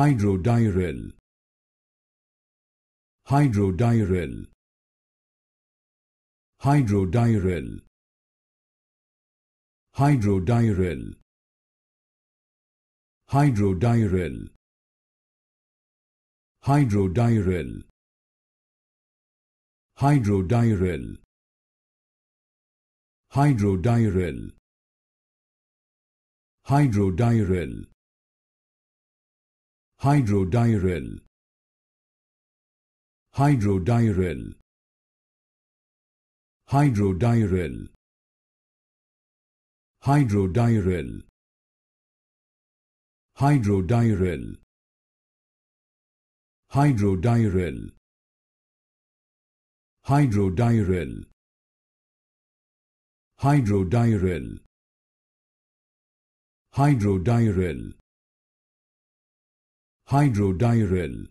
hydrodiuryl hydrodiuryl hydrodiuryl hydrodiuryl hydrodiuryl hydrodiuryl hydrodiuryl hydrodiuryl hydrodiuryl hydrodiuryl hydrodiuryl hydrodiuryl hydrodiuryl hydrodiuryl hydrodiuryl hydrodiuryl hydrodiuryl hydrodiuryl hydrodiuryl